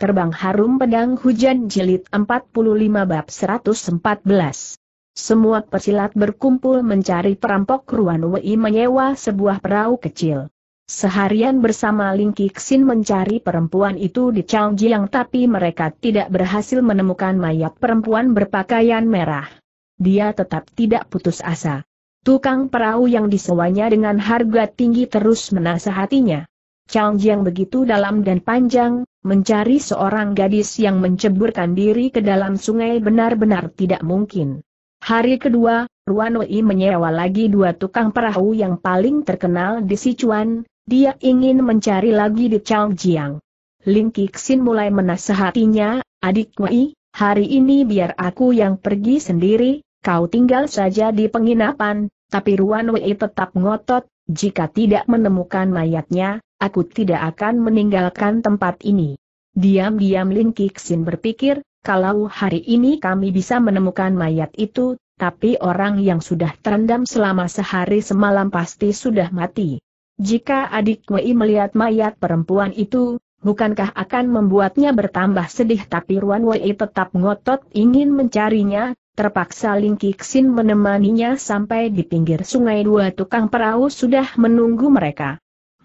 Terbang Harum Pedang Hujan Jilid 45 Bab 114 Semua pesilat berkumpul mencari perampok Ruan Wei menyewa sebuah perahu kecil. Seharian bersama Ling Kixin mencari perempuan itu di Changjiang tapi mereka tidak berhasil menemukan mayat perempuan berpakaian merah. Dia tetap tidak putus asa. Tukang perahu yang disewanya dengan harga tinggi terus menasehatinya. Chang Jiang begitu dalam dan panjang, mencari seorang gadis yang menceburkan diri ke dalam sungai benar-benar tidak mungkin. Hari kedua, Ruan Wei menyewa lagi dua tukang perahu yang paling terkenal di Sichuan, dia ingin mencari lagi di Changjiang. Ling Kixin mulai menasehatinya, adik Wei, hari ini biar aku yang pergi sendiri, kau tinggal saja di penginapan, tapi Ruan Wei tetap ngotot, jika tidak menemukan mayatnya, aku tidak akan meninggalkan tempat ini. Diam-diam Lin Kixin berpikir, kalau hari ini kami bisa menemukan mayat itu, tapi orang yang sudah terendam selama sehari semalam pasti sudah mati. Jika adik Wei melihat mayat perempuan itu, bukankah akan membuatnya bertambah sedih tapi Ruan Wei tetap ngotot ingin mencarinya, terpaksa Ling Kixin menemaninya sampai di pinggir sungai dua tukang perahu sudah menunggu mereka.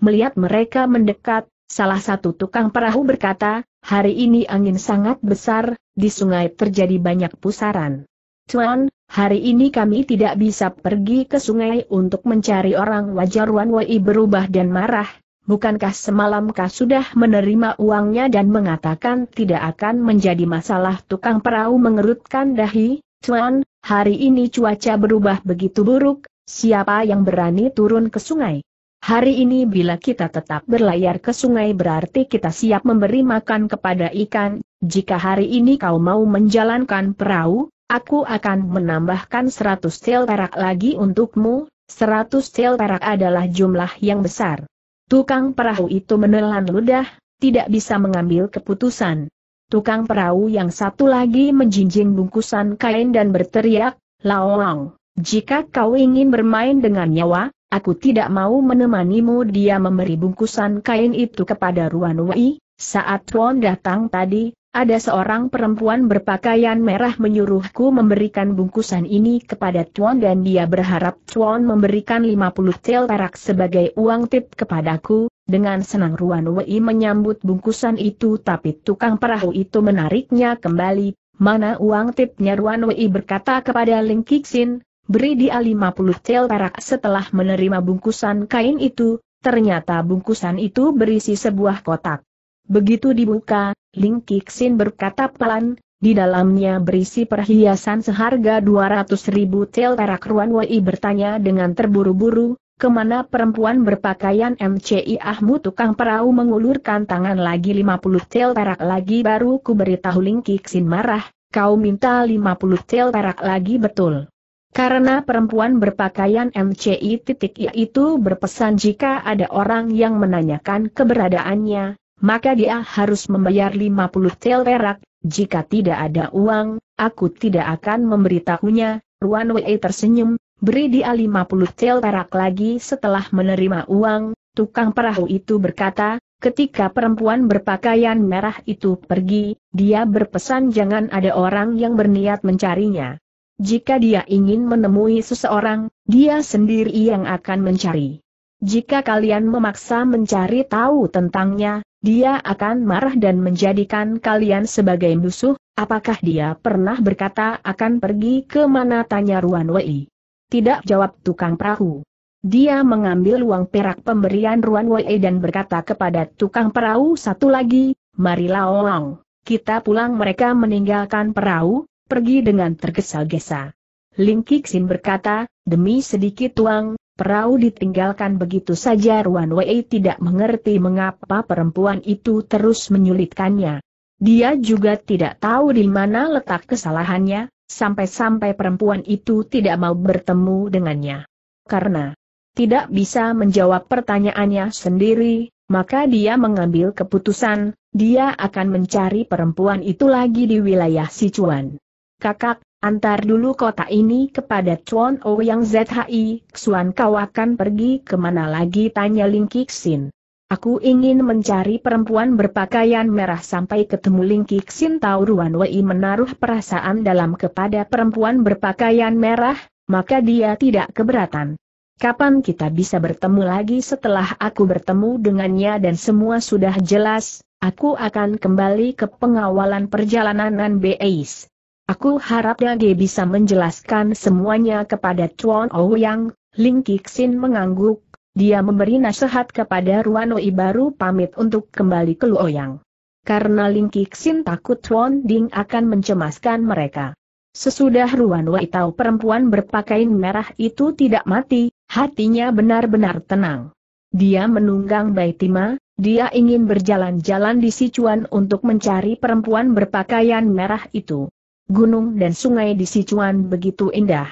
Melihat mereka mendekat, salah satu tukang perahu berkata, hari ini angin sangat besar, di sungai terjadi banyak pusaran. Tuan, hari ini kami tidak bisa pergi ke sungai untuk mencari orang wajar Wanwei berubah dan marah, bukankah semalam kau sudah menerima uangnya dan mengatakan tidak akan menjadi masalah tukang perahu mengerutkan dahi? Tuan, hari ini cuaca berubah begitu buruk, siapa yang berani turun ke sungai? Hari ini bila kita tetap berlayar ke sungai berarti kita siap memberi makan kepada ikan, jika hari ini kau mau menjalankan perahu, aku akan menambahkan 100 tel perak lagi untukmu, 100 tel perak adalah jumlah yang besar. Tukang perahu itu menelan ludah, tidak bisa mengambil keputusan. Tukang perahu yang satu lagi menjinjing bungkusan kain dan berteriak, Laoang, jika kau ingin bermain dengan nyawa, aku tidak mau menemanimu dia memberi bungkusan kain itu kepada Ruan Wei, saat Tuan datang tadi, ada seorang perempuan berpakaian merah menyuruhku memberikan bungkusan ini kepada Tuan dan dia berharap Tuan memberikan 50 tel perak sebagai uang tip kepadaku, dengan senang Ruan Wei menyambut bungkusan itu tapi tukang perahu itu menariknya kembali, mana uang tipnya Ruan Wei berkata kepada Ling Kixin, beri dia 50 tel perak setelah menerima bungkusan kain itu, ternyata bungkusan itu berisi sebuah kotak. Begitu dibuka, Ling Kixin berkata pelan, di dalamnya berisi perhiasan seharga 200 ribu tel perak Ruan Wei bertanya dengan terburu-buru, kemana perempuan berpakaian MCI Ahmu tukang perahu mengulurkan tangan lagi 50 tel perak lagi baru ku beritahu Ling Kixin marah, kau minta 50 tel perak lagi betul. Karena perempuan berpakaian MCI titik itu berpesan jika ada orang yang menanyakan keberadaannya, maka dia harus membayar 50 tel perak, jika tidak ada uang, aku tidak akan memberitahunya, Ruan Wei tersenyum, beri dia 50 tel perak lagi setelah menerima uang, tukang perahu itu berkata, Ketika perempuan berpakaian merah itu pergi, dia berpesan jangan ada orang yang berniat mencarinya. Jika dia ingin menemui seseorang, dia sendiri yang akan mencari. Jika kalian memaksa mencari tahu tentangnya, dia akan marah dan menjadikan kalian sebagai musuh. Apakah dia pernah berkata akan pergi ke mana tanya Ruan Wei? Tidak jawab tukang perahu. Dia mengambil uang perak pemberian Ruan Wei dan berkata kepada tukang perahu satu lagi, marilah Oang, kita pulang mereka meninggalkan perahu, pergi dengan tergesa-gesa. Ling Kixin berkata, demi sedikit uang, perahu ditinggalkan begitu saja Ruan Wei tidak mengerti mengapa perempuan itu terus menyulitkannya. Dia juga tidak tahu di mana letak kesalahannya, sampai-sampai perempuan itu tidak mau bertemu dengannya. Karena tidak bisa menjawab pertanyaannya sendiri, maka dia mengambil keputusan, dia akan mencari perempuan itu lagi di wilayah Sichuan kakak, antar dulu kota ini kepada Chuan O yang ZHI, Xuan kau akan pergi kemana lagi tanya Ling Kixin. Aku ingin mencari perempuan berpakaian merah sampai ketemu Ling Kixin tahu Ruan Wei menaruh perasaan dalam kepada perempuan berpakaian merah, maka dia tidak keberatan. Kapan kita bisa bertemu lagi setelah aku bertemu dengannya dan semua sudah jelas, aku akan kembali ke pengawalan perjalanan Nan Beis. Aku harap Dage bisa menjelaskan semuanya kepada Chuan Ouyang, Ling Kixin mengangguk, dia memberi nasihat kepada Ruan Ruanoi baru pamit untuk kembali ke Luoyang. Karena Ling Kixin takut Chuan Ding akan mencemaskan mereka. Sesudah Ruan Ruanoi tahu perempuan berpakaian merah itu tidak mati, hatinya benar-benar tenang. Dia menunggang Baitima, dia ingin berjalan-jalan di Sichuan untuk mencari perempuan berpakaian merah itu gunung dan sungai di Sichuan begitu indah.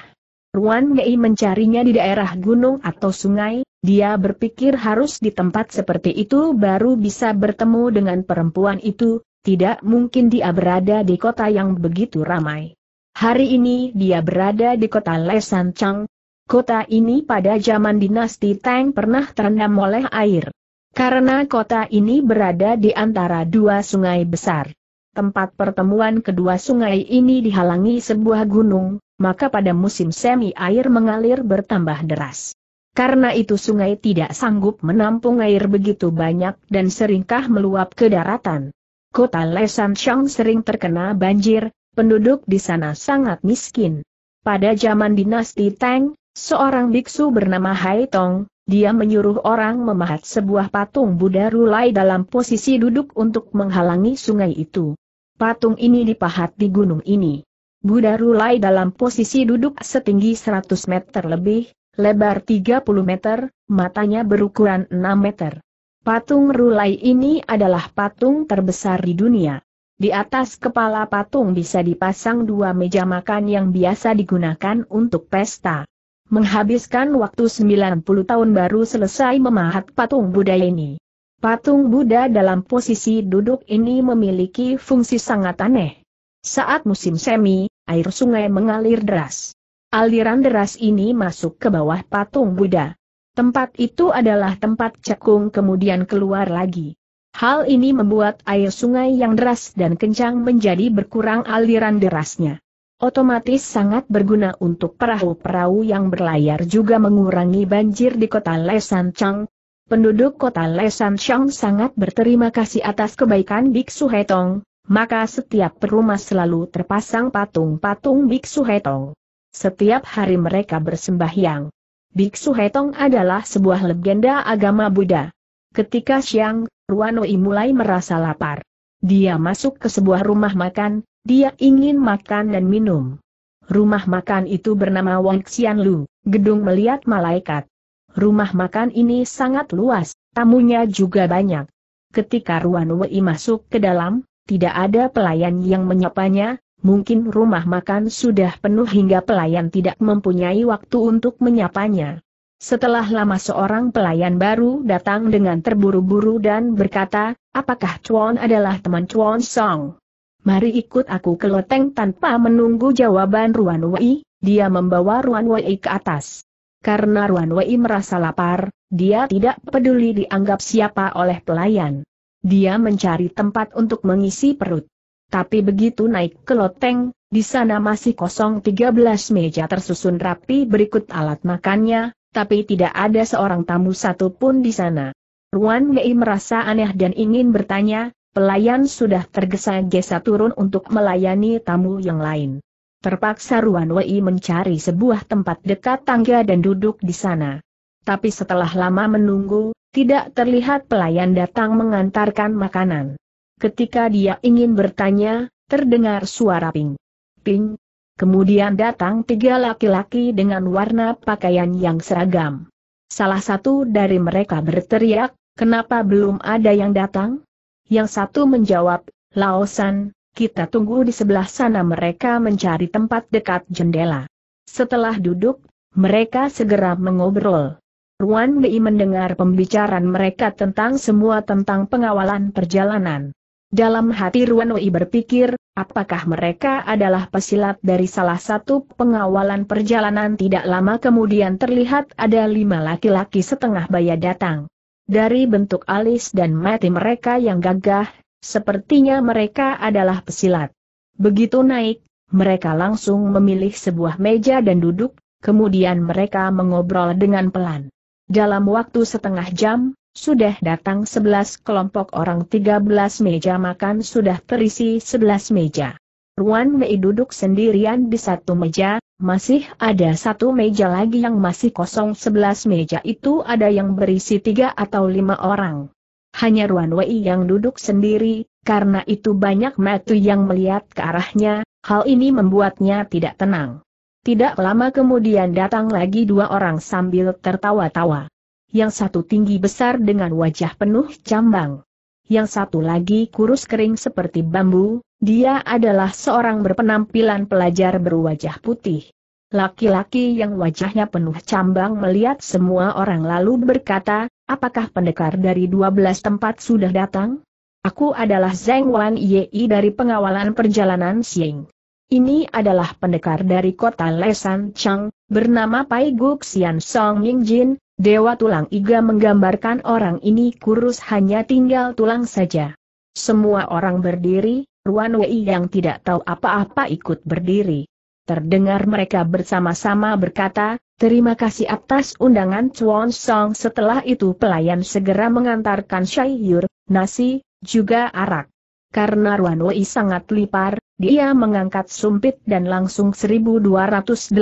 Ruan Ngei mencarinya di daerah gunung atau sungai, dia berpikir harus di tempat seperti itu baru bisa bertemu dengan perempuan itu, tidak mungkin dia berada di kota yang begitu ramai. Hari ini dia berada di kota Lesan Chang. Kota ini pada zaman dinasti Tang pernah terendam oleh air. Karena kota ini berada di antara dua sungai besar tempat pertemuan kedua sungai ini dihalangi sebuah gunung, maka pada musim semi air mengalir bertambah deras. Karena itu sungai tidak sanggup menampung air begitu banyak dan seringkah meluap ke daratan. Kota Lesanshang sering terkena banjir, penduduk di sana sangat miskin. Pada zaman dinasti Tang, seorang biksu bernama Hai Tong, dia menyuruh orang memahat sebuah patung Buddha Rulai dalam posisi duduk untuk menghalangi sungai itu. Patung ini dipahat di gunung ini. Buddha Rulai dalam posisi duduk setinggi 100 meter lebih, lebar 30 meter, matanya berukuran 6 meter. Patung Rulai ini adalah patung terbesar di dunia. Di atas kepala patung bisa dipasang dua meja makan yang biasa digunakan untuk pesta. Menghabiskan waktu 90 tahun baru selesai memahat patung budaya ini. Patung Buddha dalam posisi duduk ini memiliki fungsi sangat aneh. Saat musim semi, air sungai mengalir deras. Aliran deras ini masuk ke bawah patung Buddha. Tempat itu adalah tempat cekung kemudian keluar lagi. Hal ini membuat air sungai yang deras dan kencang menjadi berkurang aliran derasnya. Otomatis sangat berguna untuk perahu-perahu yang berlayar juga mengurangi banjir di kota Chang, penduduk kota Lesan Shang sangat berterima kasih atas kebaikan Biksu Hetong, maka setiap perumah selalu terpasang patung-patung Biksu Hetong. Setiap hari mereka bersembahyang. Biksu Hetong adalah sebuah legenda agama Buddha. Ketika siang, Ruanoi mulai merasa lapar. Dia masuk ke sebuah rumah makan, dia ingin makan dan minum. Rumah makan itu bernama Wang Xianlu, gedung melihat malaikat. Rumah makan ini sangat luas, tamunya juga banyak. Ketika Ruan Wei masuk ke dalam, tidak ada pelayan yang menyapanya, mungkin rumah makan sudah penuh hingga pelayan tidak mempunyai waktu untuk menyapanya. Setelah lama seorang pelayan baru datang dengan terburu-buru dan berkata, apakah Chuan adalah teman Chuan Song? Mari ikut aku ke loteng tanpa menunggu jawaban Ruan Wei, dia membawa Ruan Wei ke atas. Karena Ruan Wei merasa lapar, dia tidak peduli dianggap siapa oleh pelayan. Dia mencari tempat untuk mengisi perut. Tapi begitu naik ke loteng, di sana masih kosong 13 meja tersusun rapi berikut alat makannya, tapi tidak ada seorang tamu satupun di sana. Ruan Wei merasa aneh dan ingin bertanya, pelayan sudah tergesa-gesa turun untuk melayani tamu yang lain. Terpaksa Ruan Wei mencari sebuah tempat dekat tangga dan duduk di sana. Tapi setelah lama menunggu, tidak terlihat pelayan datang mengantarkan makanan. Ketika dia ingin bertanya, terdengar suara ping. Ping. Kemudian datang tiga laki-laki dengan warna pakaian yang seragam. Salah satu dari mereka berteriak, kenapa belum ada yang datang? Yang satu menjawab, Laosan, kita tunggu di sebelah sana mereka mencari tempat dekat jendela. Setelah duduk, mereka segera mengobrol. Ruan Bi mendengar pembicaraan mereka tentang semua tentang pengawalan perjalanan. Dalam hati Ruan Wei berpikir, apakah mereka adalah pesilat dari salah satu pengawalan perjalanan tidak lama kemudian terlihat ada lima laki-laki setengah baya datang. Dari bentuk alis dan mati mereka yang gagah, Sepertinya mereka adalah pesilat. Begitu naik, mereka langsung memilih sebuah meja dan duduk, kemudian mereka mengobrol dengan pelan. Dalam waktu setengah jam, sudah datang sebelas kelompok orang Tiga belas meja makan sudah terisi sebelas meja. Ruan Mei duduk sendirian di satu meja, masih ada satu meja lagi yang masih kosong Sebelas meja itu ada yang berisi tiga atau lima orang. Hanya Ruan Wei yang duduk sendiri, karena itu banyak metu yang melihat ke arahnya, hal ini membuatnya tidak tenang. Tidak lama kemudian datang lagi dua orang sambil tertawa-tawa. Yang satu tinggi besar dengan wajah penuh cambang. Yang satu lagi kurus kering seperti bambu, dia adalah seorang berpenampilan pelajar berwajah putih. Laki-laki yang wajahnya penuh cambang melihat semua orang lalu berkata, apakah pendekar dari 12 tempat sudah datang? Aku adalah Zeng Wan Yei dari pengawalan perjalanan Xing. Ini adalah pendekar dari kota Lesan Chang, bernama Pai Guk Xian Song Ying Jin, Dewa Tulang Iga menggambarkan orang ini kurus hanya tinggal tulang saja. Semua orang berdiri, Ruan Wei yang tidak tahu apa-apa ikut berdiri. Terdengar mereka bersama-sama berkata, terima kasih atas undangan Chuan Song. Setelah itu pelayan segera mengantarkan sayur, nasi, juga arak. Karena Ruan Wei sangat lipar, dia mengangkat sumpit dan langsung 1286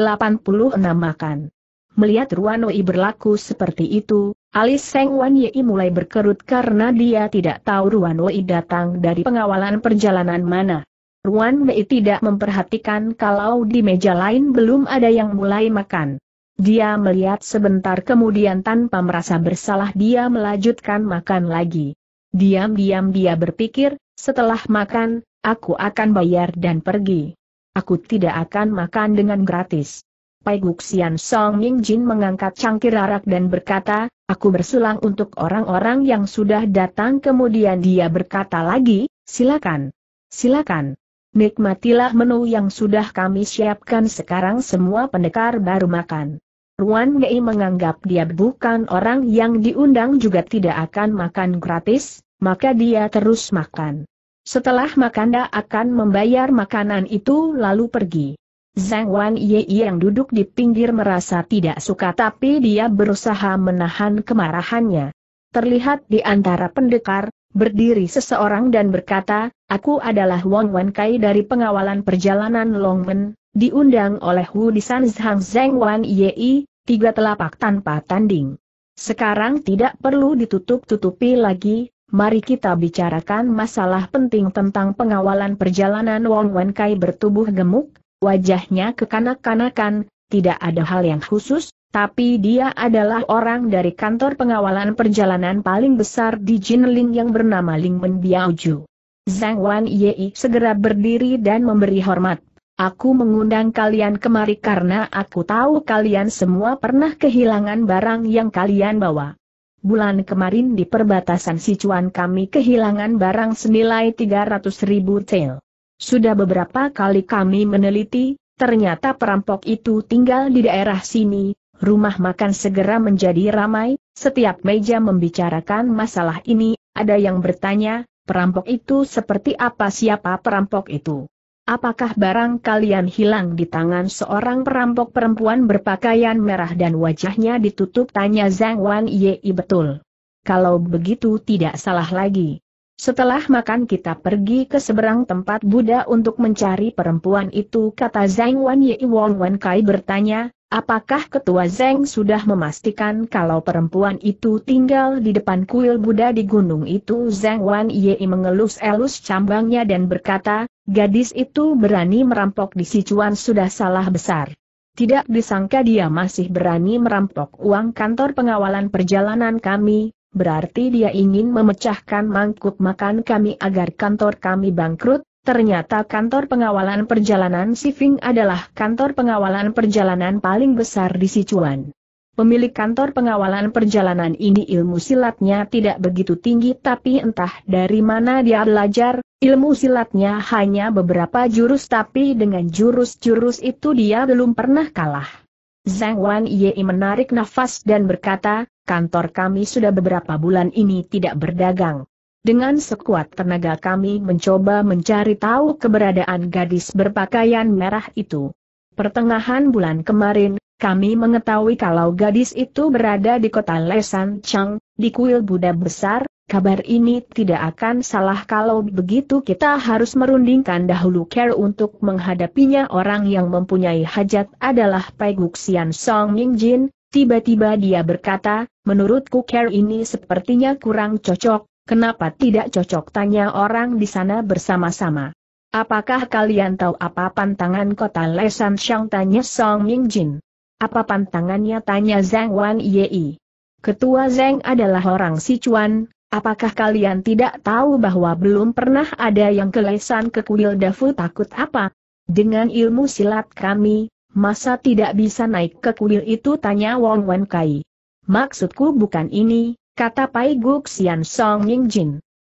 makan. Melihat Ruan Wei berlaku seperti itu, alis Seng Wan Yei mulai berkerut karena dia tidak tahu Ruan Wei datang dari pengawalan perjalanan mana. Ruan Mei tidak memperhatikan kalau di meja lain belum ada yang mulai makan. Dia melihat sebentar kemudian tanpa merasa bersalah dia melanjutkan makan lagi. Diam-diam dia berpikir, setelah makan, aku akan bayar dan pergi. Aku tidak akan makan dengan gratis. Pai Guxian Song Ming Jin mengangkat cangkir arak dan berkata, aku bersulang untuk orang-orang yang sudah datang kemudian dia berkata lagi, silakan. Silakan. Nikmatilah menu yang sudah kami siapkan sekarang semua pendekar baru makan. Ruan Mei menganggap dia bukan orang yang diundang juga tidak akan makan gratis, maka dia terus makan. Setelah makan dia akan membayar makanan itu lalu pergi. Zhang Wan Yi yang duduk di pinggir merasa tidak suka tapi dia berusaha menahan kemarahannya. Terlihat di antara pendekar, Berdiri seseorang dan berkata, aku adalah Wang Wenkai dari pengawalan perjalanan Longmen, diundang oleh Wu Disan Zhang Zeng Wan Yi, tiga telapak tanpa tanding. Sekarang tidak perlu ditutup-tutupi lagi, mari kita bicarakan masalah penting tentang pengawalan perjalanan Wang Wenkai bertubuh gemuk, wajahnya kekanak-kanakan, tidak ada hal yang khusus, tapi dia adalah orang dari kantor pengawalan perjalanan paling besar di Jinling yang bernama Ling Men Biaoju. Zhang Wan Yei segera berdiri dan memberi hormat. Aku mengundang kalian kemari karena aku tahu kalian semua pernah kehilangan barang yang kalian bawa. Bulan kemarin di perbatasan Sichuan kami kehilangan barang senilai 300 ribu tel. Sudah beberapa kali kami meneliti, ternyata perampok itu tinggal di daerah sini, rumah makan segera menjadi ramai, setiap meja membicarakan masalah ini, ada yang bertanya, perampok itu seperti apa siapa perampok itu? Apakah barang kalian hilang di tangan seorang perampok perempuan berpakaian merah dan wajahnya ditutup? Tanya Zhang Wan Yei betul. Kalau begitu tidak salah lagi. Setelah makan kita pergi ke seberang tempat Buddha untuk mencari perempuan itu kata Zhang Wan Ye Wong Wan Kai bertanya, Apakah Ketua Zeng sudah memastikan kalau perempuan itu tinggal di depan kuil Buddha di gunung itu? Zeng Wan Ye mengelus-elus cambangnya dan berkata, gadis itu berani merampok di Sichuan sudah salah besar. Tidak disangka dia masih berani merampok uang kantor pengawalan perjalanan kami, berarti dia ingin memecahkan mangkuk makan kami agar kantor kami bangkrut, Ternyata kantor pengawalan perjalanan Sifing adalah kantor pengawalan perjalanan paling besar di Sichuan. Pemilik kantor pengawalan perjalanan ini ilmu silatnya tidak begitu tinggi tapi entah dari mana dia belajar, ilmu silatnya hanya beberapa jurus tapi dengan jurus-jurus itu dia belum pernah kalah. Zhang Wan Yei menarik nafas dan berkata, kantor kami sudah beberapa bulan ini tidak berdagang. Dengan sekuat tenaga kami mencoba mencari tahu keberadaan gadis berpakaian merah itu. Pertengahan bulan kemarin, kami mengetahui kalau gadis itu berada di kota Lesan Chang, di kuil Buddha Besar, kabar ini tidak akan salah kalau begitu kita harus merundingkan dahulu care untuk menghadapinya orang yang mempunyai hajat adalah Pai Guxian Song Ming Jin, tiba-tiba dia berkata, menurutku care ini sepertinya kurang cocok, Kenapa tidak cocok tanya orang di sana bersama-sama? Apakah kalian tahu apa pantangan kota Lesan Shang tanya Song Ming Jin? Apa pantangannya tanya Zhang Wan Yei? Ketua Zhang adalah orang Sichuan, apakah kalian tidak tahu bahwa belum pernah ada yang ke kelesan ke kuil Dafu takut apa? Dengan ilmu silat kami, masa tidak bisa naik ke kuil itu tanya Wong Wan Kai. Maksudku bukan ini, kata Pai Guk Sian Song Ying Jin.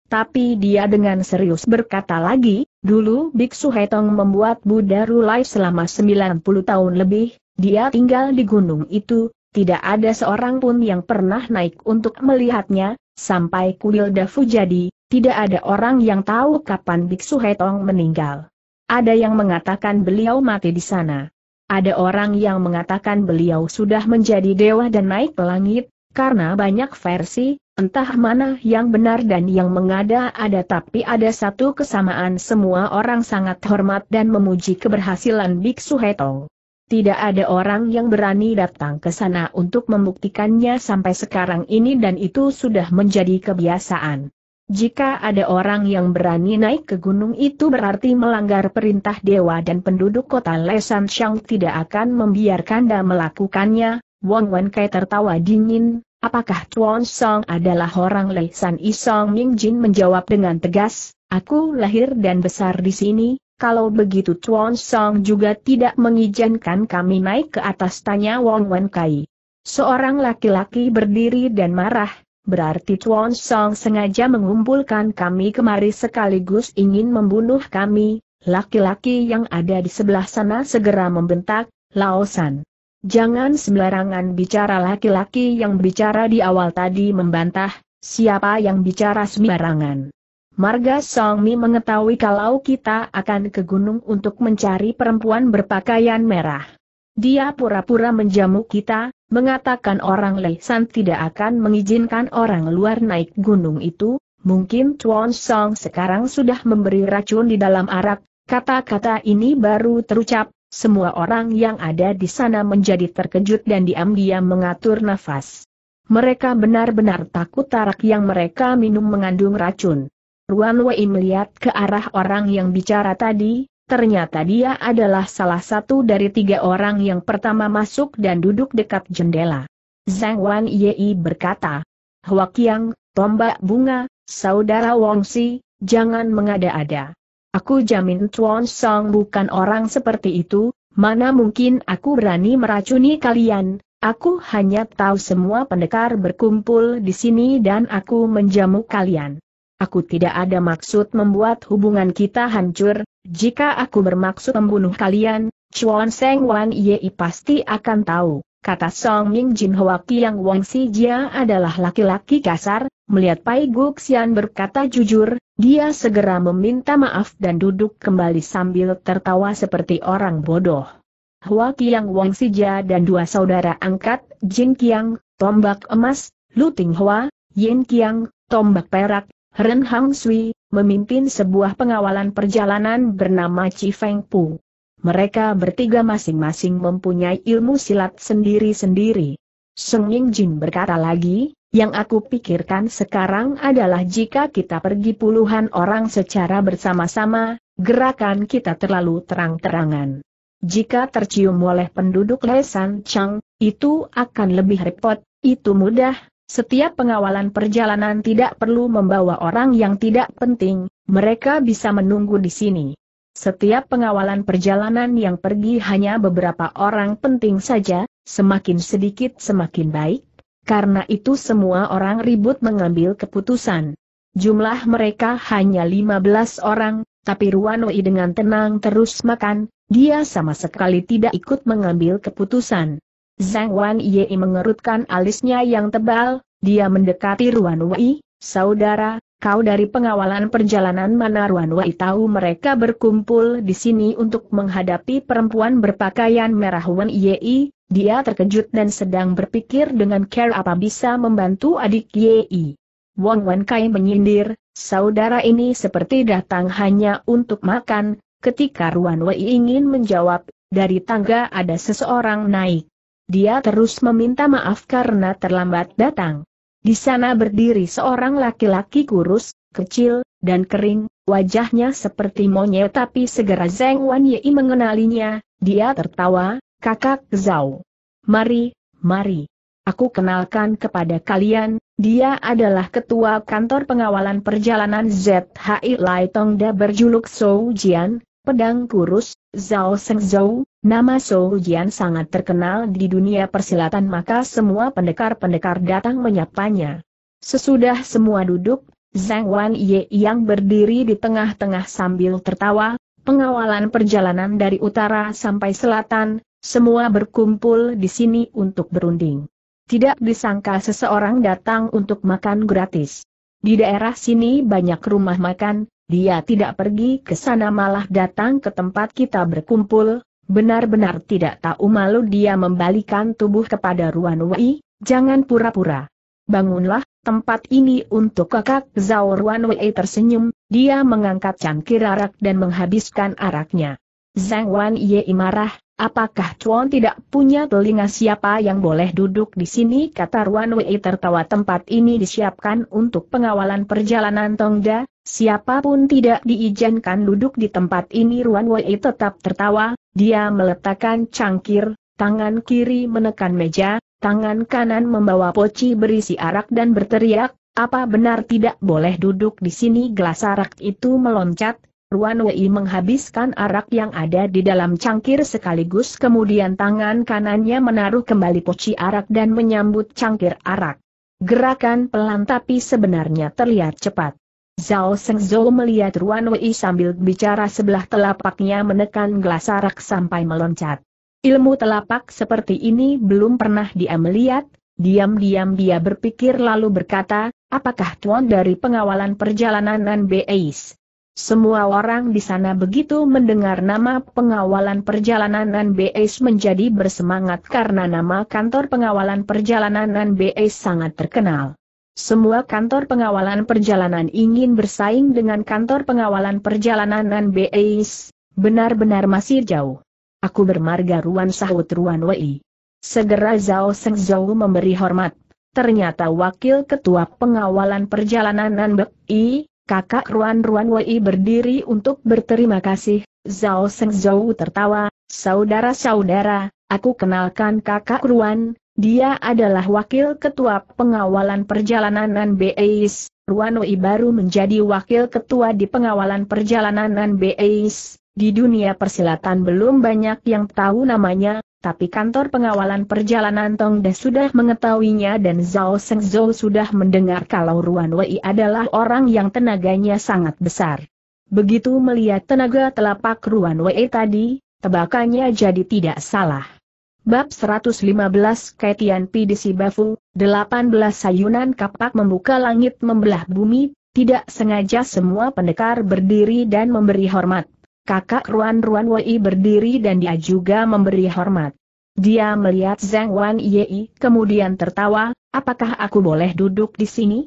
Tapi dia dengan serius berkata lagi, dulu Biksu Hetong membuat Buddha Rulai selama 90 tahun lebih, dia tinggal di gunung itu, tidak ada seorang pun yang pernah naik untuk melihatnya, sampai kuil Dafu jadi, tidak ada orang yang tahu kapan Biksu Hetong meninggal. Ada yang mengatakan beliau mati di sana. Ada orang yang mengatakan beliau sudah menjadi dewa dan naik ke langit. Karena banyak versi, entah mana yang benar dan yang mengada ada tapi ada satu kesamaan semua orang sangat hormat dan memuji keberhasilan Biksu Hetong. Tidak ada orang yang berani datang ke sana untuk membuktikannya sampai sekarang ini dan itu sudah menjadi kebiasaan. Jika ada orang yang berani naik ke gunung itu berarti melanggar perintah dewa dan penduduk kota Lesan Shang tidak akan membiarkan dan melakukannya, Wang Wenkai tertawa dingin, Apakah Chuan Song adalah orang Lei San Isong Ming Jin menjawab dengan tegas, aku lahir dan besar di sini, kalau begitu Chuan Song juga tidak mengizinkan kami naik ke atas tanya Wong Wen Kai. Seorang laki-laki berdiri dan marah, berarti Chuan Song sengaja mengumpulkan kami kemari sekaligus ingin membunuh kami, laki-laki yang ada di sebelah sana segera membentak, Laosan. Jangan sembarangan bicara laki-laki yang bicara di awal tadi membantah, siapa yang bicara sembarangan. Marga Songmi mengetahui kalau kita akan ke gunung untuk mencari perempuan berpakaian merah. Dia pura-pura menjamu kita, mengatakan orang Leisan tidak akan mengizinkan orang luar naik gunung itu, mungkin Chuan Song sekarang sudah memberi racun di dalam arak, kata-kata ini baru terucap, semua orang yang ada di sana menjadi terkejut dan diam-diam mengatur nafas. Mereka benar-benar takut arak yang mereka minum mengandung racun. Ruan Wei melihat ke arah orang yang bicara tadi, ternyata dia adalah salah satu dari tiga orang yang pertama masuk dan duduk dekat jendela. Zhang Wan Yei berkata, Hua Qiang, tombak bunga, saudara Wong Si, jangan mengada-ada. Aku jamin Chuan Song bukan orang seperti itu, mana mungkin aku berani meracuni kalian, aku hanya tahu semua pendekar berkumpul di sini dan aku menjamu kalian. Aku tidak ada maksud membuat hubungan kita hancur, jika aku bermaksud membunuh kalian, Chuan Seng Wan Yei pasti akan tahu kata Song Ming Jin Hoa Kiang Wang Si Jia adalah laki-laki kasar, melihat Pai Guk Xian berkata jujur, dia segera meminta maaf dan duduk kembali sambil tertawa seperti orang bodoh. Hua Kiang Wang Si Jia dan dua saudara angkat, Jin Kiang, tombak emas, Lu Ting Hua, Yin Kiang, tombak perak, Ren Hang Sui, memimpin sebuah pengawalan perjalanan bernama Chi Feng Pu. Mereka bertiga masing-masing mempunyai ilmu silat sendiri-sendiri. Seng Ying Jin berkata lagi, yang aku pikirkan sekarang adalah jika kita pergi puluhan orang secara bersama-sama, gerakan kita terlalu terang-terangan. Jika tercium oleh penduduk Lesan Chang, itu akan lebih repot, itu mudah, setiap pengawalan perjalanan tidak perlu membawa orang yang tidak penting, mereka bisa menunggu di sini. Setiap pengawalan perjalanan yang pergi hanya beberapa orang penting saja, semakin sedikit semakin baik, karena itu semua orang ribut mengambil keputusan. Jumlah mereka hanya 15 orang, tapi Ruanoi dengan tenang terus makan, dia sama sekali tidak ikut mengambil keputusan. Zhang Wan Yi mengerutkan alisnya yang tebal, dia mendekati Ruanoi, saudara, Kau dari pengawalan perjalanan mana Ruan Wei tahu mereka berkumpul di sini untuk menghadapi perempuan berpakaian merah Wen Yei, dia terkejut dan sedang berpikir dengan care apa bisa membantu adik Yei. Wang Wen Kai menyindir, saudara ini seperti datang hanya untuk makan, ketika Ruan Wei ingin menjawab, dari tangga ada seseorang naik. Dia terus meminta maaf karena terlambat datang. Di sana berdiri seorang laki-laki kurus, kecil, dan kering, wajahnya seperti monyet tapi segera Zeng Wan Yi mengenalinya, dia tertawa, kakak Zhao. Mari, mari. Aku kenalkan kepada kalian, dia adalah ketua kantor pengawalan perjalanan ZHI Lai Tongda berjuluk Zhou Jian, pedang kurus, Zhao Seng Zhou, Nama Sou Jian sangat terkenal di dunia persilatan maka semua pendekar-pendekar datang menyapanya. Sesudah semua duduk, Zhang Wan Ye yang berdiri di tengah-tengah sambil tertawa, pengawalan perjalanan dari utara sampai selatan, semua berkumpul di sini untuk berunding. Tidak disangka seseorang datang untuk makan gratis. Di daerah sini banyak rumah makan, dia tidak pergi ke sana malah datang ke tempat kita berkumpul, Benar-benar tidak tahu malu dia membalikan tubuh kepada Ruan Wei, jangan pura-pura. Bangunlah, tempat ini untuk kakak Zhao Ruan Wei tersenyum, dia mengangkat cangkir arak dan menghabiskan araknya. Zhang Wan Ye marah, Apakah Chuan tidak punya telinga siapa yang boleh duduk di sini? Kata Ruan Wei tertawa tempat ini disiapkan untuk pengawalan perjalanan Tongda, siapapun tidak diizinkan duduk di tempat ini Ruan Wei tetap tertawa, dia meletakkan cangkir, tangan kiri menekan meja, tangan kanan membawa poci berisi arak dan berteriak, apa benar tidak boleh duduk di sini gelas arak itu meloncat, Ruan Wei menghabiskan arak yang ada di dalam cangkir sekaligus kemudian tangan kanannya menaruh kembali poci arak dan menyambut cangkir arak. Gerakan pelan tapi sebenarnya terlihat cepat. Zhao Sengzhou melihat Ruan Wei sambil bicara sebelah telapaknya menekan gelas arak sampai meloncat. Ilmu telapak seperti ini belum pernah dia melihat, diam-diam dia berpikir lalu berkata, apakah tuan dari pengawalan perjalanan Nan Beis? Semua orang di sana begitu mendengar nama pengawalan perjalanan NBS menjadi bersemangat karena nama kantor pengawalan perjalanan NBS sangat terkenal. Semua kantor pengawalan perjalanan ingin bersaing dengan kantor pengawalan perjalanan NBS, benar-benar masih jauh. Aku bermarga Ruan Sahut Ruan Wei. Segera Zhao Seng Zhao memberi hormat. Ternyata wakil ketua pengawalan perjalanan NBI, Kakak Ruan Ruan Wei berdiri untuk berterima kasih, Zhao Seng Zhou tertawa, Saudara-saudara, aku kenalkan kakak Ruan, dia adalah wakil ketua pengawalan perjalanan NBAIS, Ruan Wei baru menjadi wakil ketua di pengawalan perjalanan NBAIS, di dunia persilatan belum banyak yang tahu namanya, tapi kantor pengawalan perjalanan Tong Tongda sudah mengetahuinya dan Zhao Sengzhou sudah mendengar kalau Ruan Wei adalah orang yang tenaganya sangat besar. Begitu melihat tenaga telapak Ruan Wei tadi, tebakannya jadi tidak salah. Bab 115 Kaitian Pidisi Bafu, 18 Sayunan Kapak Membuka Langit Membelah Bumi, tidak sengaja semua pendekar berdiri dan memberi hormat kakak Ruan Ruan Wei berdiri dan dia juga memberi hormat. Dia melihat Zhang Wan Yei, kemudian tertawa, apakah aku boleh duduk di sini?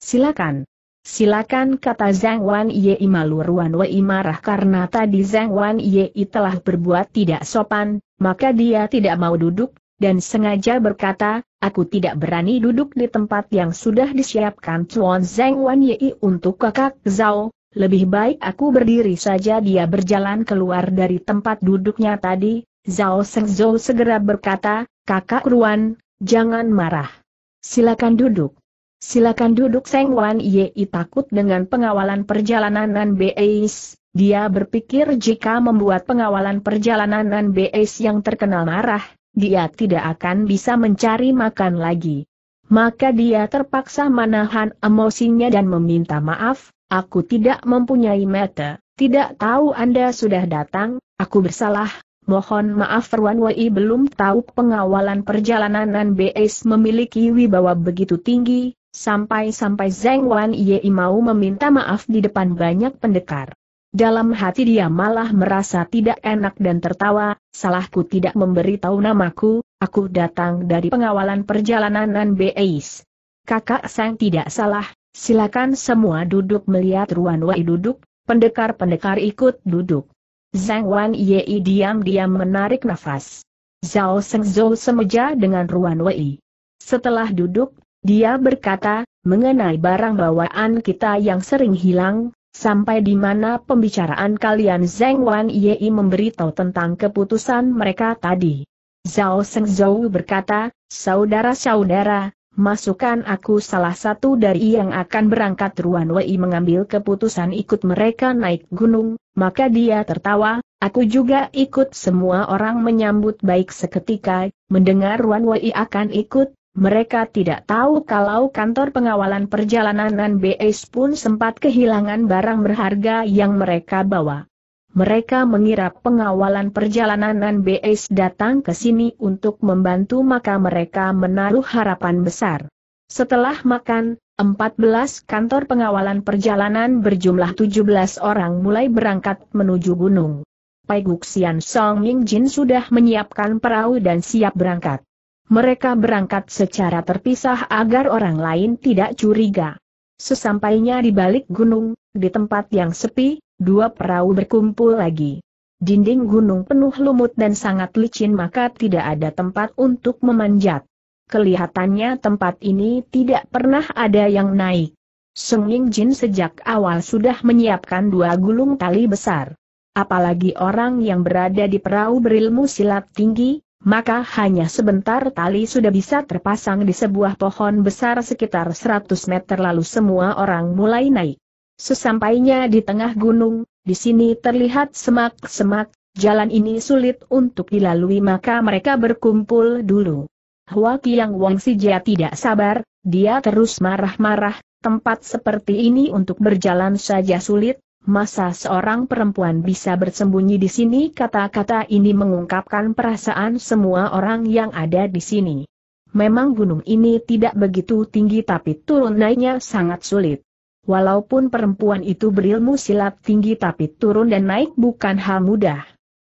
Silakan. Silakan kata Zhang Wan Yei malu Ruan Wei marah karena tadi Zhang Wan Yei telah berbuat tidak sopan, maka dia tidak mau duduk, dan sengaja berkata, aku tidak berani duduk di tempat yang sudah disiapkan Chuan Zhang Wan Yei untuk kakak Zhao, lebih baik aku berdiri saja dia berjalan keluar dari tempat duduknya tadi, Zhao Sengzhou segera berkata, Kakak Ruan, jangan marah. Silakan duduk. Silakan duduk Seng Wan Yei takut dengan pengawalan perjalanan Nan Beis, dia berpikir jika membuat pengawalan perjalanan Nan Beis yang terkenal marah, dia tidak akan bisa mencari makan lagi. Maka dia terpaksa menahan emosinya dan meminta maaf, Aku tidak mempunyai mata, tidak tahu Anda sudah datang, aku bersalah, mohon maaf Ruan Wei belum tahu pengawalan perjalanan Nan BS memiliki wibawa begitu tinggi, sampai-sampai Zeng Wan Ye mau meminta maaf di depan banyak pendekar. Dalam hati dia malah merasa tidak enak dan tertawa, salahku tidak memberi tahu namaku, aku datang dari pengawalan perjalanan Nan BS. Kakak Sang tidak salah, Silakan semua duduk melihat Ruan Wei duduk, pendekar-pendekar ikut duduk. Zhang Wan Yei diam-diam menarik nafas. Zhao Seng Zhou semeja dengan Ruan Wei. Setelah duduk, dia berkata, mengenai barang bawaan kita yang sering hilang, sampai di mana pembicaraan kalian Zhang Wan Yei memberitahu tentang keputusan mereka tadi. Zhao Seng Zhou berkata, saudara-saudara, Masukkan aku salah satu dari yang akan berangkat Ruan Wei mengambil keputusan ikut mereka naik gunung, maka dia tertawa, aku juga ikut semua orang menyambut baik seketika, mendengar Ruan Wei akan ikut, mereka tidak tahu kalau kantor pengawalan perjalanan BS pun sempat kehilangan barang berharga yang mereka bawa mereka mengira pengawalan perjalanan NBS datang ke sini untuk membantu maka mereka menaruh harapan besar. Setelah makan, 14 kantor pengawalan perjalanan berjumlah 17 orang mulai berangkat menuju gunung. Pai Guxian Song Ming Jin sudah menyiapkan perahu dan siap berangkat. Mereka berangkat secara terpisah agar orang lain tidak curiga. Sesampainya di balik gunung, di tempat yang sepi, Dua perahu berkumpul lagi. Dinding gunung penuh lumut dan sangat licin maka tidak ada tempat untuk memanjat. Kelihatannya tempat ini tidak pernah ada yang naik. Sung Ying Jin sejak awal sudah menyiapkan dua gulung tali besar. Apalagi orang yang berada di perahu berilmu silat tinggi, maka hanya sebentar tali sudah bisa terpasang di sebuah pohon besar sekitar 100 meter lalu semua orang mulai naik. Sesampainya di tengah gunung, di sini terlihat semak-semak, jalan ini sulit untuk dilalui maka mereka berkumpul dulu. Hua Wong Si Jia tidak sabar, dia terus marah-marah, tempat seperti ini untuk berjalan saja sulit, masa seorang perempuan bisa bersembunyi di sini kata-kata ini mengungkapkan perasaan semua orang yang ada di sini. Memang gunung ini tidak begitu tinggi tapi turun naiknya sangat sulit. Walaupun perempuan itu berilmu silat tinggi tapi turun dan naik bukan hal mudah.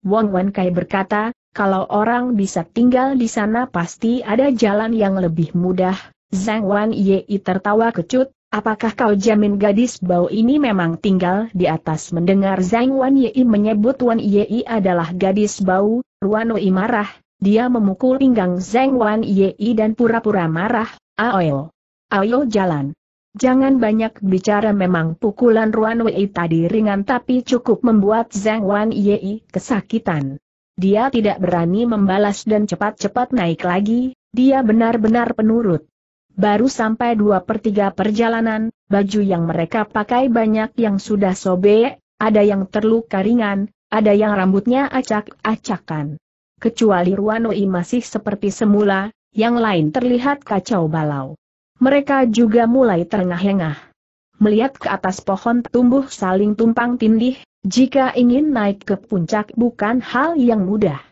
Wang Wan Kai berkata, kalau orang bisa tinggal di sana pasti ada jalan yang lebih mudah. Zhang Wan Yei tertawa kecut, apakah kau jamin gadis bau ini memang tinggal di atas mendengar Zhang Wan Yei menyebut Wan Yei adalah gadis bau, Ruano marah, dia memukul pinggang Zhang Wan Yei dan pura-pura marah, Ayo, Ayo jalan. Jangan banyak bicara memang pukulan Ruan Wei tadi ringan tapi cukup membuat Zhang Wan Yei kesakitan. Dia tidak berani membalas dan cepat-cepat naik lagi, dia benar-benar penurut. Baru sampai dua per tiga perjalanan, baju yang mereka pakai banyak yang sudah sobek, ada yang terluka ringan, ada yang rambutnya acak-acakan. Kecuali Ruan Wei masih seperti semula, yang lain terlihat kacau balau mereka juga mulai terengah-engah. Melihat ke atas pohon tumbuh saling tumpang tindih, jika ingin naik ke puncak bukan hal yang mudah.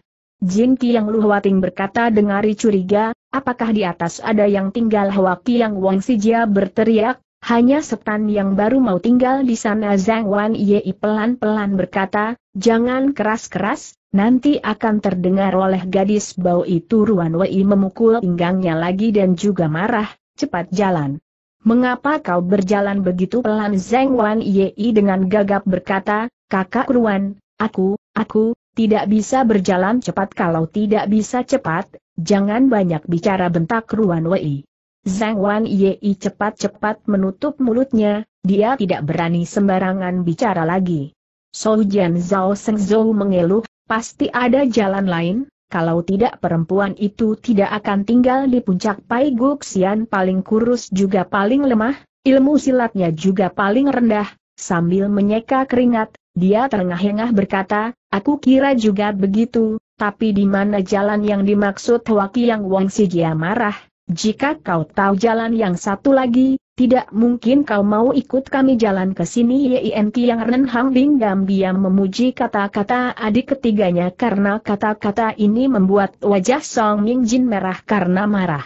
Jin Yang Luhwating berkata dengari curiga, apakah di atas ada yang tinggal Hwa Yang Wang Sijia berteriak, hanya setan yang baru mau tinggal di sana Zhang Wan Yei pelan-pelan berkata, jangan keras-keras, Nanti akan terdengar oleh gadis bau itu Ruan Wei memukul pinggangnya lagi dan juga marah, cepat jalan. Mengapa kau berjalan begitu pelan Zeng Wan Yei dengan gagap berkata, kakak Ruan, aku, aku, tidak bisa berjalan cepat kalau tidak bisa cepat, jangan banyak bicara bentak Ruan Wei. Zhang Wan Yei cepat-cepat menutup mulutnya, dia tidak berani sembarangan bicara lagi. Sou Zhao Seng Zhou mengeluh, pasti ada jalan lain, kalau tidak perempuan itu tidak akan tinggal di puncak Pai Guxian paling kurus juga paling lemah, ilmu silatnya juga paling rendah, sambil menyeka keringat, dia terengah-engah berkata, aku kira juga begitu, tapi di mana jalan yang dimaksud Waki yang Wong Sijia marah, jika kau tahu jalan yang satu lagi, tidak mungkin kau mau ikut kami jalan ke sini Yien Kiang Ren Hang Bingdam diam memuji kata-kata adik ketiganya karena kata-kata ini membuat wajah Song Ming Jin merah karena marah.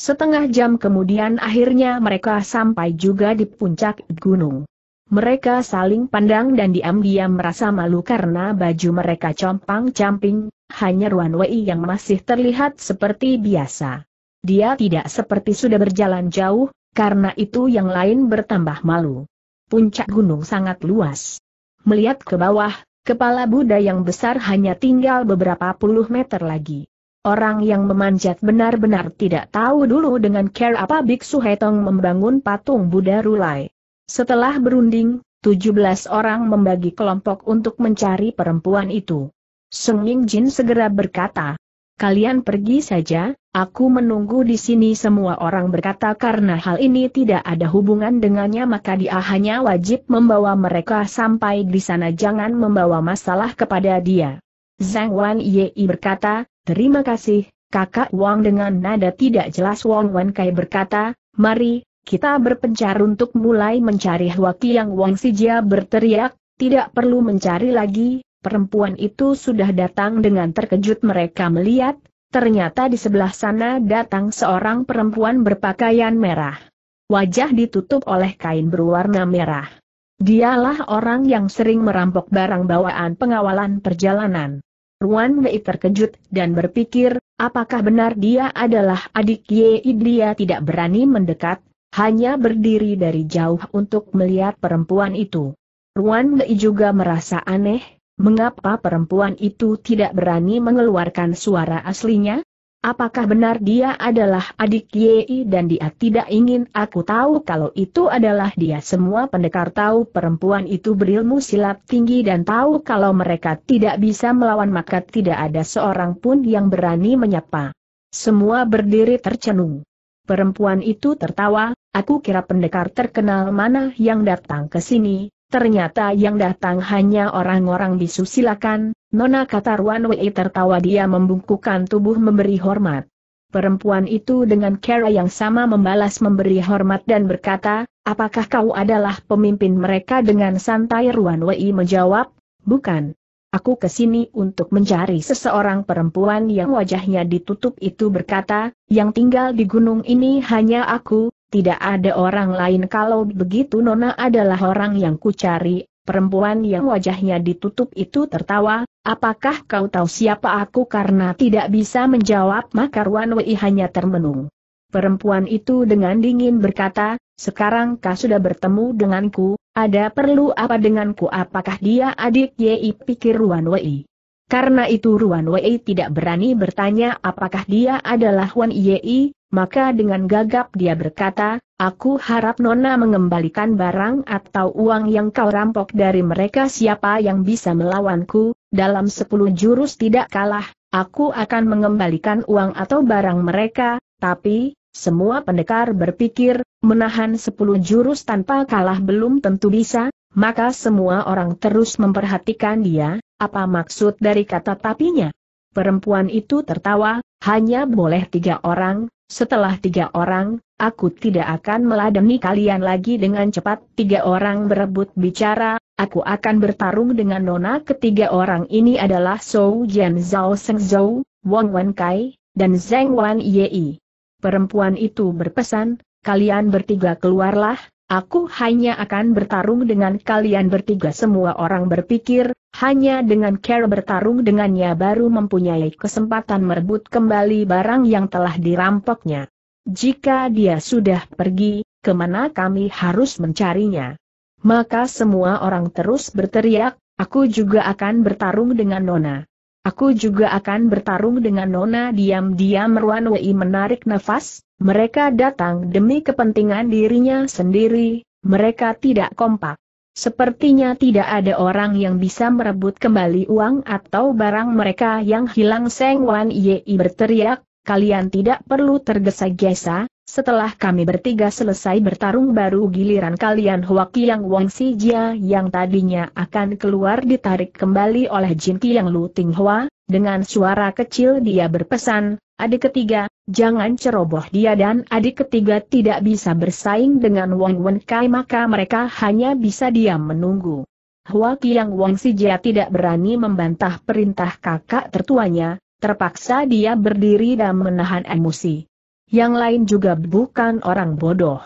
Setengah jam kemudian akhirnya mereka sampai juga di puncak gunung. Mereka saling pandang dan diam-diam merasa malu karena baju mereka compang-camping, hanya Ruan Wei yang masih terlihat seperti biasa. Dia tidak seperti sudah berjalan jauh, karena itu yang lain bertambah malu. Puncak gunung sangat luas. Melihat ke bawah, kepala Buddha yang besar hanya tinggal beberapa puluh meter lagi. Orang yang memanjat benar-benar tidak tahu dulu dengan care apa Biksu Hetong membangun patung Buddha Rulai. Setelah berunding, 17 orang membagi kelompok untuk mencari perempuan itu. Seng Ming Jin segera berkata, kalian pergi saja, aku menunggu di sini semua orang berkata karena hal ini tidak ada hubungan dengannya maka dia hanya wajib membawa mereka sampai di sana jangan membawa masalah kepada dia. Zhang Wan Yei berkata, terima kasih, kakak Wang dengan nada tidak jelas Wang Wan Kai berkata, mari, kita berpencar untuk mulai mencari Huaki Yang Wang Sijia berteriak, tidak perlu mencari lagi, perempuan itu sudah datang dengan terkejut mereka melihat, ternyata di sebelah sana datang seorang perempuan berpakaian merah. Wajah ditutup oleh kain berwarna merah. Dialah orang yang sering merampok barang bawaan pengawalan perjalanan. Ruan Wei terkejut dan berpikir, apakah benar dia adalah adik Ye dia tidak berani mendekat, hanya berdiri dari jauh untuk melihat perempuan itu. Ruan Wei juga merasa aneh, Mengapa perempuan itu tidak berani mengeluarkan suara aslinya? Apakah benar dia adalah adik Yei dan dia tidak ingin aku tahu kalau itu adalah dia semua pendekar tahu perempuan itu berilmu silat tinggi dan tahu kalau mereka tidak bisa melawan maka tidak ada seorang pun yang berani menyapa. Semua berdiri tercenung. Perempuan itu tertawa, aku kira pendekar terkenal mana yang datang ke sini, Ternyata yang datang hanya orang-orang bisu silakan, Nona kata Ruan Wei tertawa dia membungkukkan tubuh memberi hormat. Perempuan itu dengan cara yang sama membalas memberi hormat dan berkata, apakah kau adalah pemimpin mereka dengan santai Ruan Wei menjawab, bukan. Aku kesini untuk mencari seseorang perempuan yang wajahnya ditutup itu berkata, yang tinggal di gunung ini hanya aku, tidak ada orang lain kalau begitu Nona adalah orang yang kucari, perempuan yang wajahnya ditutup itu tertawa, apakah kau tahu siapa aku karena tidak bisa menjawab maka Wei hanya termenung. Perempuan itu dengan dingin berkata, sekarang kau sudah bertemu denganku, ada perlu apa denganku apakah dia adik Yei pikir Wei. Karena itu Ruan Wei tidak berani bertanya apakah dia adalah Wan Yei, maka dengan gagap dia berkata, aku harap Nona mengembalikan barang atau uang yang kau rampok dari mereka siapa yang bisa melawanku, dalam sepuluh jurus tidak kalah, aku akan mengembalikan uang atau barang mereka, tapi, semua pendekar berpikir, menahan sepuluh jurus tanpa kalah belum tentu bisa, maka semua orang terus memperhatikan dia, apa maksud dari kata tapinya. Perempuan itu tertawa, hanya boleh tiga orang, setelah tiga orang, aku tidak akan meladeni kalian lagi dengan cepat. Tiga orang berebut bicara, aku akan bertarung dengan nona. Ketiga orang ini adalah Zhou Jian Zhao Seng Zhou, Wang Wen Kai, dan Zheng Wan Yi. Perempuan itu berpesan, kalian bertiga keluarlah, Aku hanya akan bertarung dengan kalian bertiga semua orang berpikir, hanya dengan care bertarung dengannya baru mempunyai kesempatan merebut kembali barang yang telah dirampoknya. Jika dia sudah pergi, kemana kami harus mencarinya? Maka semua orang terus berteriak, aku juga akan bertarung dengan Nona. Aku juga akan bertarung dengan Nona diam-diam Ruan Wei menarik nafas, mereka datang demi kepentingan dirinya sendiri, mereka tidak kompak. Sepertinya tidak ada orang yang bisa merebut kembali uang atau barang mereka yang hilang Seng Wan Yei berteriak, kalian tidak perlu tergesa-gesa, setelah kami bertiga selesai bertarung baru giliran kalian Huaki yang Wang Si Jia yang tadinya akan keluar ditarik kembali oleh Jin Yang Lu Ting Hua, dengan suara kecil dia berpesan, ada ketiga, Jangan ceroboh dia dan adik ketiga tidak bisa bersaing dengan Wang Wen Kai maka mereka hanya bisa diam menunggu. Hua Qiang Wang Sijia tidak berani membantah perintah kakak tertuanya, terpaksa dia berdiri dan menahan emosi. Yang lain juga bukan orang bodoh.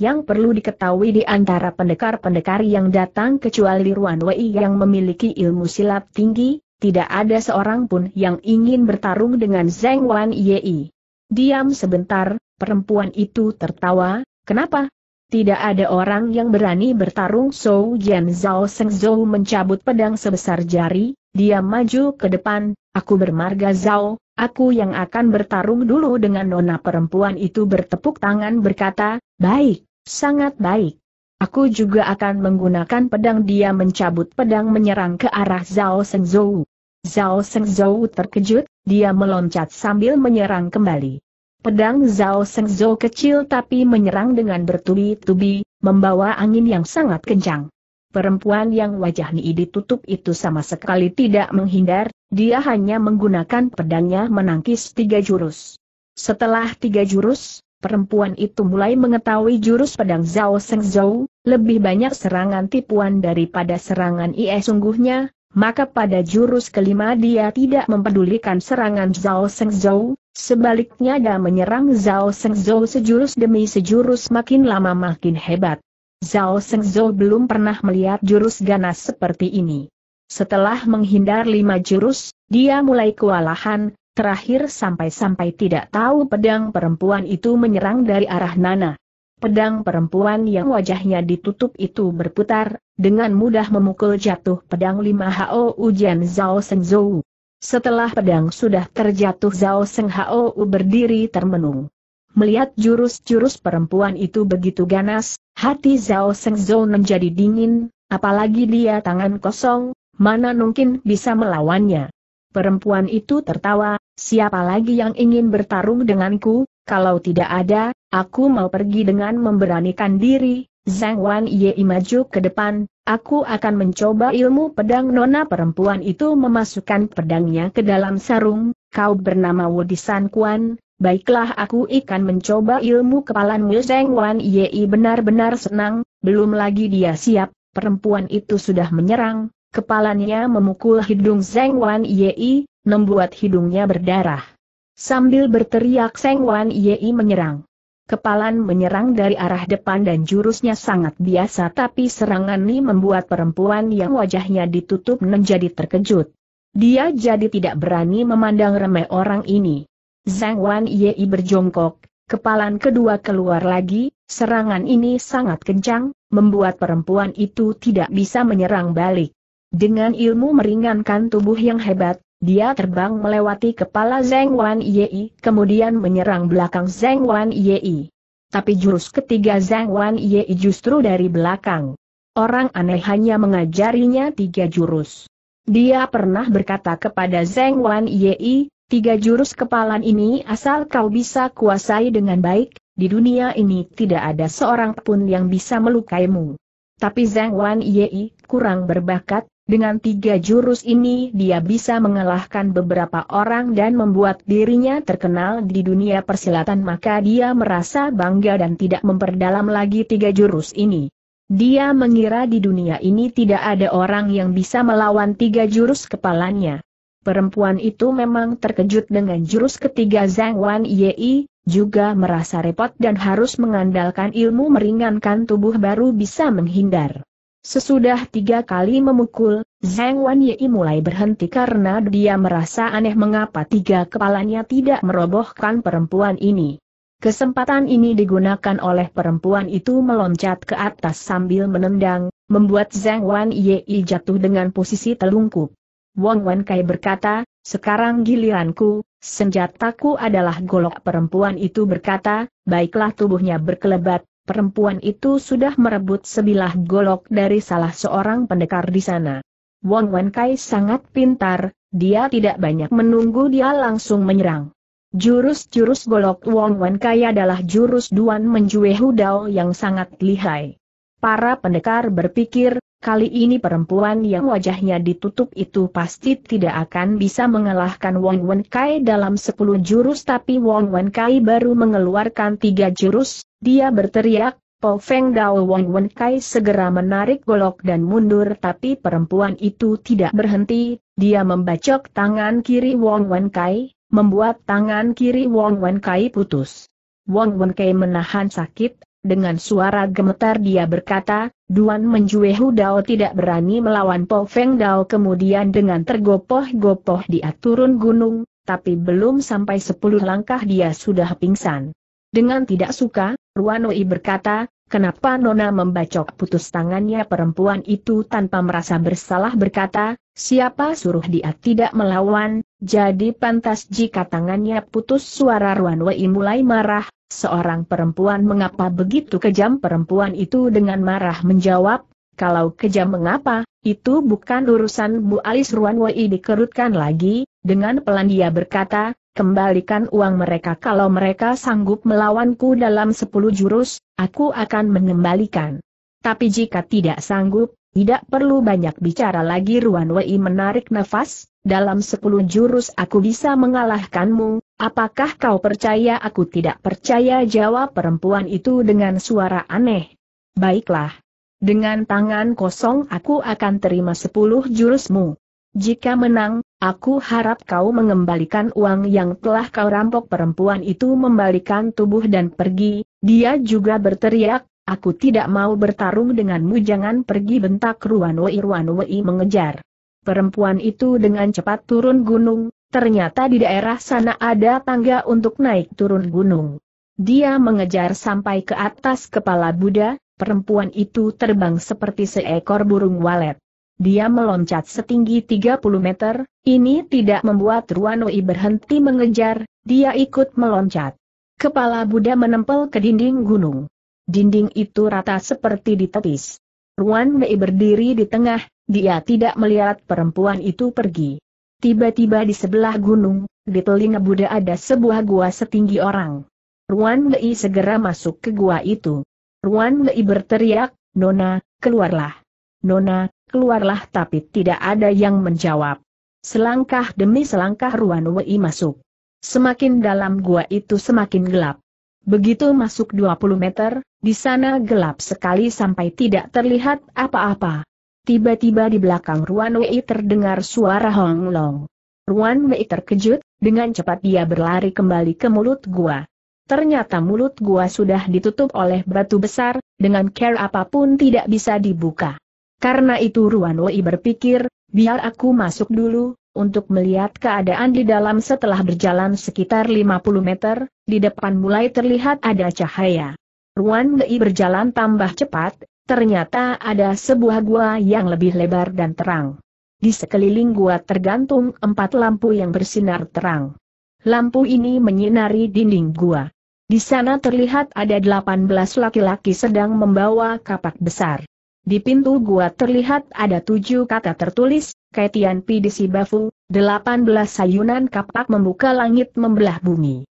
Yang perlu diketahui di antara pendekar-pendekar yang datang kecuali Ruan Wei yang memiliki ilmu silat tinggi, tidak ada seorang pun yang ingin bertarung dengan Zeng Wan Yei. Diam sebentar, perempuan itu tertawa, kenapa? Tidak ada orang yang berani bertarung So Jian Zhao Seng Zhou mencabut pedang sebesar jari, dia maju ke depan, aku bermarga Zhao, aku yang akan bertarung dulu dengan nona perempuan itu bertepuk tangan berkata, baik, sangat baik. Aku juga akan menggunakan pedang dia mencabut pedang menyerang ke arah Zhao Seng Zhou. Zhao Zhou terkejut, dia meloncat sambil menyerang kembali. Pedang Zhao Zhou kecil tapi menyerang dengan bertubi-tubi, membawa angin yang sangat kencang. Perempuan yang wajahnya ditutup itu sama sekali tidak menghindar, dia hanya menggunakan pedangnya menangkis tiga jurus. Setelah tiga jurus, perempuan itu mulai mengetahui jurus pedang Zhao Zhou, lebih banyak serangan tipuan daripada serangan ia sungguhnya, maka pada jurus kelima dia tidak mempedulikan serangan Zhao Xingzhou, sebaliknya dia menyerang Zhao Xingzhou sejurus demi sejurus makin lama makin hebat. Zhao Xingzhou belum pernah melihat jurus ganas seperti ini. Setelah menghindar lima jurus, dia mulai kewalahan, terakhir sampai-sampai tidak tahu pedang perempuan itu menyerang dari arah Nana. Pedang perempuan yang wajahnya ditutup itu berputar, dengan mudah memukul jatuh pedang lima Hao Ujian Zhao Seng Zhou. Setelah pedang sudah terjatuh Zhao Seng Hao berdiri termenung. Melihat jurus-jurus perempuan itu begitu ganas, hati Zhao Seng Zhou menjadi dingin, apalagi dia tangan kosong, mana mungkin bisa melawannya. Perempuan itu tertawa, siapa lagi yang ingin bertarung denganku, kalau tidak ada, Aku mau pergi dengan memberanikan diri, Zhang Wan Ye maju ke depan, aku akan mencoba ilmu pedang nona perempuan itu memasukkan pedangnya ke dalam sarung, kau bernama Wudisan Kuan, baiklah aku akan mencoba ilmu kepalanmu Zhang Wan Ye benar-benar senang, belum lagi dia siap, perempuan itu sudah menyerang, kepalanya memukul hidung Zhang Wan Ye, membuat hidungnya berdarah. Sambil berteriak Zhang Wan Ye menyerang. Kepalan menyerang dari arah depan dan jurusnya sangat biasa tapi serangan ini membuat perempuan yang wajahnya ditutup menjadi terkejut. Dia jadi tidak berani memandang remeh orang ini. Zhang Wan Yei berjongkok, kepalan kedua keluar lagi, serangan ini sangat kencang, membuat perempuan itu tidak bisa menyerang balik. Dengan ilmu meringankan tubuh yang hebat, dia terbang melewati kepala Zeng Wan Yei, kemudian menyerang belakang Zeng Wan Yei. Tapi jurus ketiga Zeng Wan Yei justru dari belakang. Orang aneh hanya mengajarinya tiga jurus. Dia pernah berkata kepada Zeng Wan Yei, tiga jurus kepalan ini asal kau bisa kuasai dengan baik, di dunia ini tidak ada seorang pun yang bisa melukaimu. Tapi Zhang Wan Yei kurang berbakat, dengan tiga jurus ini dia bisa mengalahkan beberapa orang dan membuat dirinya terkenal di dunia persilatan maka dia merasa bangga dan tidak memperdalam lagi tiga jurus ini. Dia mengira di dunia ini tidak ada orang yang bisa melawan tiga jurus kepalanya. Perempuan itu memang terkejut dengan jurus ketiga Zhang Wan Yi, juga merasa repot dan harus mengandalkan ilmu meringankan tubuh baru bisa menghindar. Sesudah tiga kali memukul, Zhang Wan Yi mulai berhenti karena dia merasa aneh mengapa tiga kepalanya tidak merobohkan perempuan ini. Kesempatan ini digunakan oleh perempuan itu meloncat ke atas sambil menendang, membuat Zhang Wan Yi jatuh dengan posisi telungkup. Wang Wan Kai berkata, sekarang giliranku, senjataku adalah golok perempuan itu berkata, baiklah tubuhnya berkelebat, perempuan itu sudah merebut sebilah golok dari salah seorang pendekar di sana. Wong Wen Kai sangat pintar, dia tidak banyak menunggu dia langsung menyerang. Jurus-jurus golok Wong Wen Kai adalah jurus Duan Menjue Hudao yang sangat lihai. Para pendekar berpikir, Kali ini perempuan yang wajahnya ditutup itu pasti tidak akan bisa mengalahkan Wong Wen Kai dalam sepuluh jurus tapi Wong Wen Kai baru mengeluarkan tiga jurus, dia berteriak, Po Feng Dao Wong Wen Kai segera menarik golok dan mundur tapi perempuan itu tidak berhenti, dia membacok tangan kiri Wong Wen Kai, membuat tangan kiri Wong Wen Kai putus. Wong Wen Kai menahan sakit, dengan suara gemetar dia berkata, Duan Menjuehu Dao tidak berani melawan Po Feng Dao kemudian dengan tergopoh-gopoh dia turun gunung, tapi belum sampai sepuluh langkah dia sudah pingsan. Dengan tidak suka, Ruanoi berkata, kenapa Nona membacok putus tangannya perempuan itu tanpa merasa bersalah berkata, siapa suruh dia tidak melawan, jadi pantas jika tangannya putus suara Ruanoi mulai marah, Seorang perempuan mengapa begitu kejam perempuan itu dengan marah menjawab, kalau kejam mengapa, itu bukan urusan Bu Alis Ruan Wei dikerutkan lagi, dengan pelan dia berkata, kembalikan uang mereka kalau mereka sanggup melawanku dalam sepuluh jurus, aku akan mengembalikan. Tapi jika tidak sanggup, tidak perlu banyak bicara lagi Ruan Wei menarik nafas, dalam sepuluh jurus aku bisa mengalahkanmu, Apakah kau percaya aku tidak percaya jawab perempuan itu dengan suara aneh? Baiklah. Dengan tangan kosong aku akan terima sepuluh jurusmu. Jika menang, aku harap kau mengembalikan uang yang telah kau rampok perempuan itu membalikan tubuh dan pergi, dia juga berteriak, aku tidak mau bertarung denganmu jangan pergi bentak Ruanwei Ruanwei mengejar. Perempuan itu dengan cepat turun gunung, Ternyata di daerah sana ada tangga untuk naik turun gunung. Dia mengejar sampai ke atas kepala Buddha, perempuan itu terbang seperti seekor burung walet. Dia meloncat setinggi 30 meter, ini tidak membuat Ruanoi berhenti mengejar, dia ikut meloncat. Kepala Buddha menempel ke dinding gunung. Dinding itu rata seperti ditepis. Ruan Mei berdiri di tengah, dia tidak melihat perempuan itu pergi. Tiba-tiba di sebelah gunung, di telinga Buddha ada sebuah gua setinggi orang. Ruan Lei segera masuk ke gua itu. Ruan Lei berteriak, Nona, keluarlah. Nona, keluarlah tapi tidak ada yang menjawab. Selangkah demi selangkah Ruan Lei masuk. Semakin dalam gua itu semakin gelap. Begitu masuk 20 meter, di sana gelap sekali sampai tidak terlihat apa-apa. Tiba-tiba di belakang Ruan Wei terdengar suara Hong Long. Ruan Wei terkejut, dengan cepat dia berlari kembali ke mulut gua. Ternyata mulut gua sudah ditutup oleh batu besar, dengan care apapun tidak bisa dibuka. Karena itu Ruan Wei berpikir, biar aku masuk dulu, untuk melihat keadaan di dalam setelah berjalan sekitar 50 meter, di depan mulai terlihat ada cahaya. Ruan Wei berjalan tambah cepat, ternyata ada sebuah gua yang lebih lebar dan terang. Di sekeliling gua tergantung empat lampu yang bersinar terang. Lampu ini menyinari dinding gua. Di sana terlihat ada 18 laki-laki sedang membawa kapak besar. Di pintu gua terlihat ada tujuh kata tertulis, Kaitian Pidisi Bafu, 18 sayunan kapak membuka langit membelah bumi.